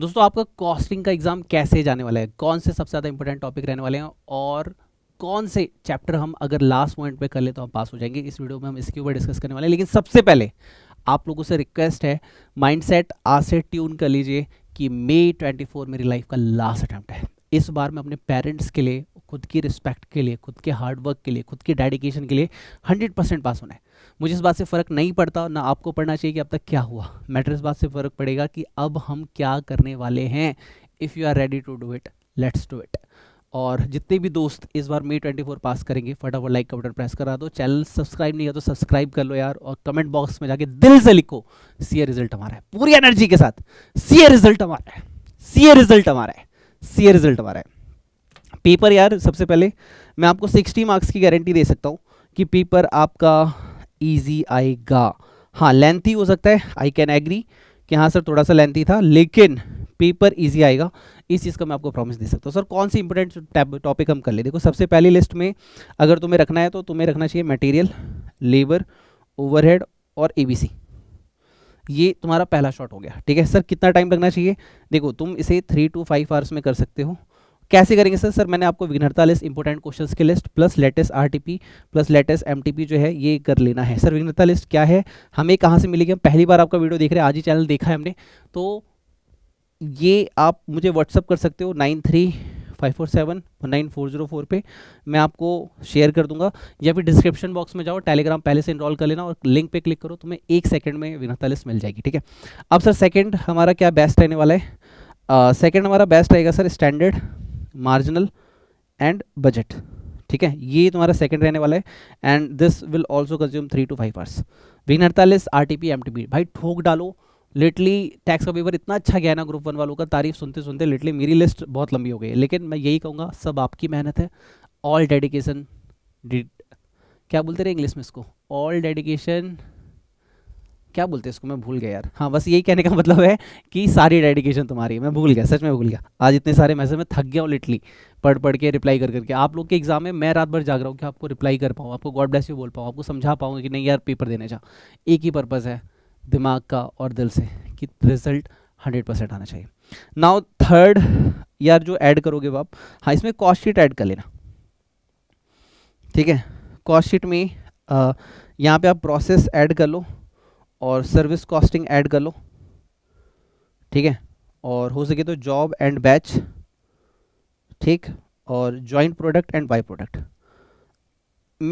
दोस्तों आपका कॉस्टिंग का एग्ज़ाम कैसे जाने वाला है कौन से सबसे ज़्यादा इंपॉर्टेंट टॉपिक रहने वाले हैं और कौन से चैप्टर हम अगर लास्ट मोमेंट पे कर ले तो हम पास हो जाएंगे इस वीडियो में हम इसके ऊपर डिस्कस करने वाले हैं लेकिन सबसे पहले आप लोगों से रिक्वेस्ट है माइंडसेट आज से ट्यून कर लीजिए कि मई 24 मेरी लाइफ का लास्ट अटैम्प्ट है इस बार मैं अपने पेरेंट्स के लिए खुद की रिस्पेक्ट के लिए खुद के हार्डवर्क के लिए खुद की डेडिकेशन के लिए हंड्रेड परसेंट पास होना है मुझे इस बात से फ़र्क नहीं पड़ता ना आपको पढ़ना चाहिए कि अब तक क्या हुआ मैटर इस बात से फ़र्क पड़ेगा कि अब हम क्या करने वाले हैं if you are ready to do it let's do it और जितने भी दोस्त इस बार मे ट्वेंटी फोर पास करेंगे फटाफट लाइक का बटन प्रेस करा दो चैनल सब्सक्राइब नहीं किया तो सब्सक्राइब कर लो यार और कमेंट बॉक्स में जाके दिल से लिखो सी ए रिजल्ट हमारा है पूरी एनर्जी के साथ सी ए रिजल्ट हमारा है सी ए रिजल्ट हमारा है सी ए रिजल्ट हमारा है पेपर यार सबसे पहले मैं आपको 60 मार्क्स की गारंटी दे सकता हूँ कि पेपर आपका ईजी आएगा हाँ लेंथी हो सकता है आई कैन एग्री कि हाँ सर थोड़ा सा लेंथी था लेकिन पेपर इजी आएगा इस चीज़ का मैं आपको प्रॉमिस दे सकता हूँ सर कौन सी इंपॉर्टेंट टॉपिक हम कर ले देखो सबसे पहली लिस्ट में अगर तुम्हें रखना है तो तुम्हें रखना चाहिए मटेरियल लेबर ओवरहेड और एबीसी ये तुम्हारा पहला शॉट हो गया ठीक है सर कितना टाइम लगना चाहिए देखो तुम इसे थ्री टू फाइव आवर्स में कर सकते हो कैसे करेंगे सर सर मैंने आपको विघ्नता लिस्ट इंपॉर्टेंट क्वेश्चंस की list plus latest RTP plus latest MTP जो है ये कर लेना है सर विघ्नता लिस्ट क्या है हमें कहाँ से मिलेगी हम पहली बार आपका वीडियो देख रहे हैं आज ही चैनल देखा है हमने तो ये आप मुझे व्हाट्सअप कर सकते हो nine three five four seven nine four zero four पर मैं आपको शेयर कर दूंगा या फिर डिस्क्रिप्शन बॉक्स में जाओ टेलीग्राम पहले से इनरॉल कर लेना और लिंक पे क्लिक करो तुम्हें एक सेकंड में विनता लिस्ट मिल जाएगी ठीक है अब सर सेकंड हमारा क्या बेस्ट रहने वाला है सेकंड uh, हमारा बेस्ट रहेगा sir standard marginal and budget ठीक है ये तुम्हारा सेकंड रहने वाला है and this will also consume three two five hours विघ्न अड़तालीस आर टी भाई ठोक डालो लिटली टैक्स का पेपर इतना अच्छा गया ना ग्रुप वन वालों का तारीफ सुनते सुनते लिटली मेरी लिस्ट बहुत लंबी हो गई है लेकिन मैं यही कहूँगा सब आपकी मेहनत है ऑल डेडिकेशन क्या बोलते रहे इंग्लिश में इसको ऑल डेडिकेशन क्या बोलते हैं इसको मैं भूल गया यार हाँ बस यही कहने का मतलब है कि सारी डेडिकेशन तुम्हारी है मैं भूल गया सच में भूल गया आज इतने सारे मैसेज में थक गया हूँ लिटली पढ़ पढ़ के रिप्लाई कर करके आप लोग के एग्जाम में मैं रात भर जाग रहा हूँ कि आपको रिप्लाई कर पाऊँ आपको गॉड ब्लेस यू बोल पाऊँ आपको समझा पाऊँ कि नहीं यार पेपर देने जा एक ही पर्पज़ है दिमाग का और दिल से कि रिजल्ट हंड्रेड परसेंट आना चाहिए नाउ थर्ड यार जो ऐड करोगे बाप हाँ इसमें कॉस्ट शीट ऐड कर लेना ठीक है कॉस्ट शीट में यहाँ पे आप प्रोसेस ऐड कर लो और सर्विस कॉस्टिंग ऐड कर लो ठीक है और हो सके तो जॉब एंड बैच ठीक और joint product and by product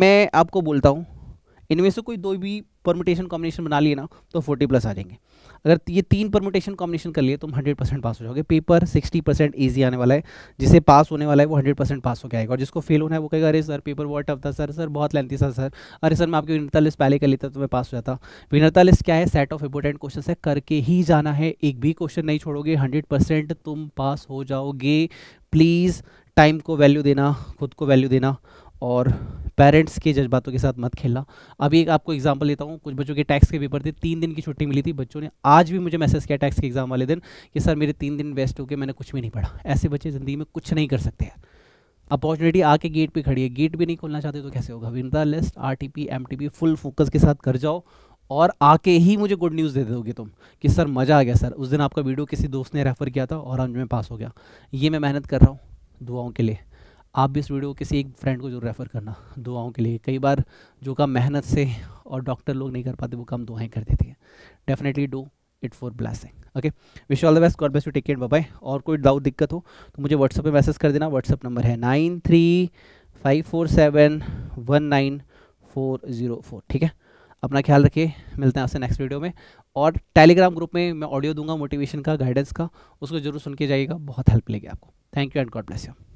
मैं आपको बोलता हूँ इनमें से कोई दो भी परमिटेशन कॉम्बिनेशन बना लिए ना तो फोर्टी प्लस आ जाएंगे अगर ये तीन परमोटेशन कॉम्बिनेशन कर लिए तो तुम हंड्रेड परसेंट पास हो जाओगे पेपर सिक्सटी परसेंट ईजी आने वाला है जिसे पास होने वाला है वो हंड्रेड परसेंट पास होकर आएगा और जिसको फेल होना है वो कहेगा अरे सर पेपर बहुत टफ था सर सर बहुत लेंथी था सर अरे सर मैं आपकी विनरता लिस्ट पहले कर लेता तो मैं पास हो जाता विनरता लिस्ट क्या है सेट ऑफ इंपोर्टेंट क्वेश्चन है करके ही जाना है एक भी क्वेश्चन नहीं छोड़ोगे हंड्रेड तुम पास हो जाओगे प्लीज़ टाइम को वैल्यू देना खुद को वैल्यू देना और पेरेंट्स के जज्बातों के साथ मत खेलना अभी एक आपको एग्जांपल लेता हूँ कुछ बच्चों के टैक्स के पेपर थे तीन दिन की छुट्टी मिली थी बच्चों ने आज भी मुझे मैसेज किया टैक्स के एग्जाम वाले दिन कि सर मेरे तीन दिन वेस्ट हो गए मैंने कुछ भी नहीं पढ़ा ऐसे बच्चे ज़िंदगी में कुछ नहीं कर सकते यार अपॉर्चुनिटी आके गेट पर खड़ी है गेट भी नहीं खोलना चाहते तो कैसे होगा win the list R T P M T P full focus के साथ कर जाओ और आके ही मुझे गुड न्यूज़ दे दोगे तुम कि सर मज़ा आ गया सर उस दिन आपका वीडियो किसी दोस्त ने रेफ़र किया था और आज मैं पास हो गया ये मैं मेहनत कर रहा हूँ दुआओं के लिए आप भी इस वीडियो को किसी एक फ्रेंड को जरूर रेफ़र करना दुआओं के लिए कई बार जो काम मेहनत से और डॉक्टर लोग नहीं कर पाते वो काम दुआएं कर देती है definitely do it for blessing okay wish all the best God best to take bye और कोई डाउट दिक्कत हो तो मुझे व्हाट्सअप पे मैसेज कर देना व्हाट्सअप नंबर है nine three five four seven one nine four zero four ठीक है अपना ख्याल रखिए मिलते हैं आपसे नेक्स्ट वीडियो में और टेलीग्राम ग्रुप में मैं ऑडियो दूंगा मोटिवेशन का गाइडेंस का उसको जरूर सुन के जाइएगा बहुत हेल्प लेगी आपको thank you and God bless you